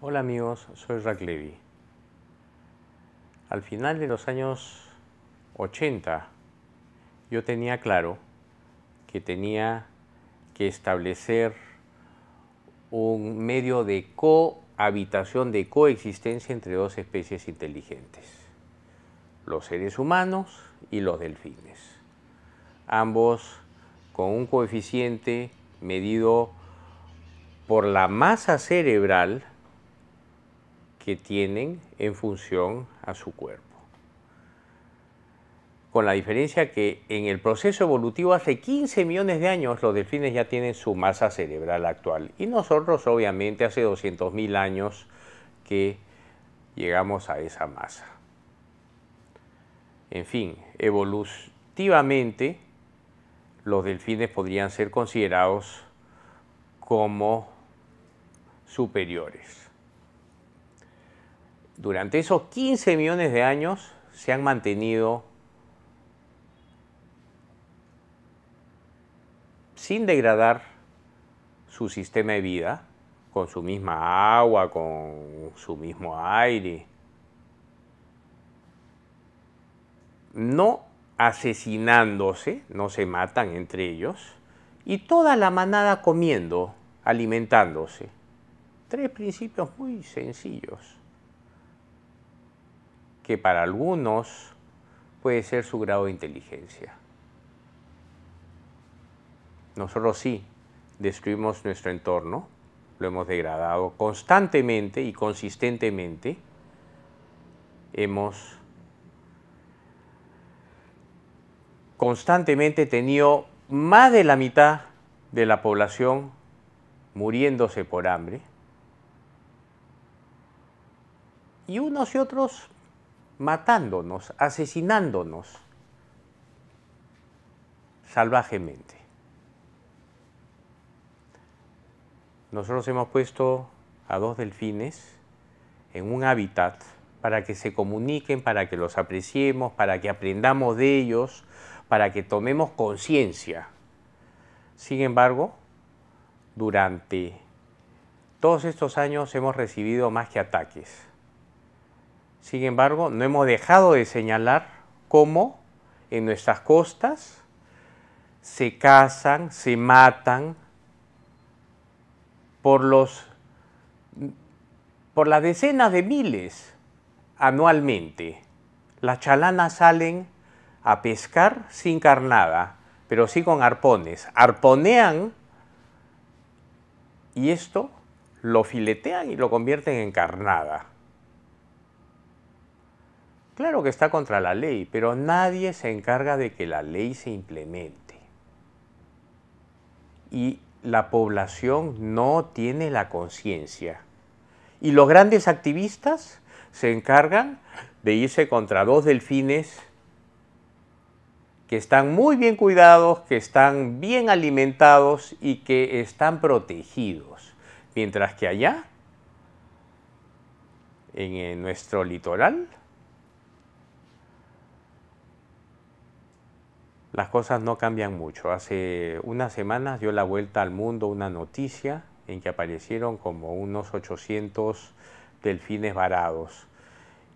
Hola amigos, soy Rack Al final de los años 80 yo tenía claro que tenía que establecer un medio de cohabitación, de coexistencia entre dos especies inteligentes, los seres humanos y los delfines, ambos con un coeficiente medido por la masa cerebral que tienen en función a su cuerpo. Con la diferencia que en el proceso evolutivo hace 15 millones de años los delfines ya tienen su masa cerebral actual y nosotros obviamente hace 200 mil años que llegamos a esa masa. En fin, evolutivamente los delfines podrían ser considerados como superiores durante esos 15 millones de años se han mantenido sin degradar su sistema de vida, con su misma agua, con su mismo aire. No asesinándose, no se matan entre ellos, y toda la manada comiendo, alimentándose. Tres principios muy sencillos que para algunos puede ser su grado de inteligencia. Nosotros sí destruimos nuestro entorno, lo hemos degradado constantemente y consistentemente. Hemos constantemente tenido más de la mitad de la población muriéndose por hambre. Y unos y otros matándonos, asesinándonos salvajemente. Nosotros hemos puesto a dos delfines en un hábitat para que se comuniquen, para que los apreciemos, para que aprendamos de ellos, para que tomemos conciencia. Sin embargo, durante todos estos años hemos recibido más que ataques sin embargo, no hemos dejado de señalar cómo en nuestras costas se cazan, se matan por los por las decenas de miles anualmente. Las chalanas salen a pescar sin carnada, pero sí con arpones. Arponean y esto lo filetean y lo convierten en carnada. Claro que está contra la ley, pero nadie se encarga de que la ley se implemente. Y la población no tiene la conciencia. Y los grandes activistas se encargan de irse contra dos delfines que están muy bien cuidados, que están bien alimentados y que están protegidos. Mientras que allá, en eh, nuestro litoral, las cosas no cambian mucho. Hace unas semanas dio la vuelta al mundo una noticia en que aparecieron como unos 800 delfines varados.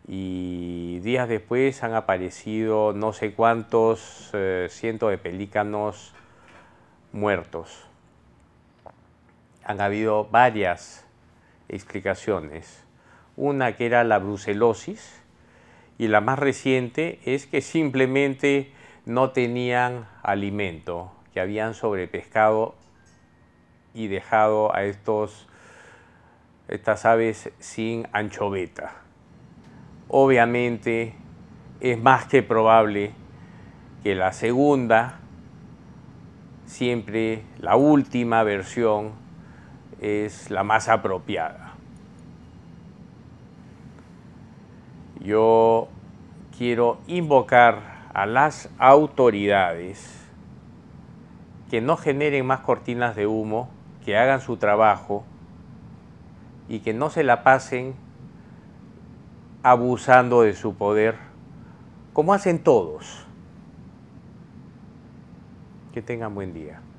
Y días después han aparecido no sé cuántos eh, cientos de pelícanos muertos. Han habido varias explicaciones. Una que era la brucelosis y la más reciente es que simplemente no tenían alimento, que habían sobrepescado y dejado a estos, estas aves sin anchoveta. Obviamente es más que probable que la segunda, siempre la última versión, es la más apropiada. Yo quiero invocar a las autoridades que no generen más cortinas de humo, que hagan su trabajo y que no se la pasen abusando de su poder, como hacen todos. Que tengan buen día.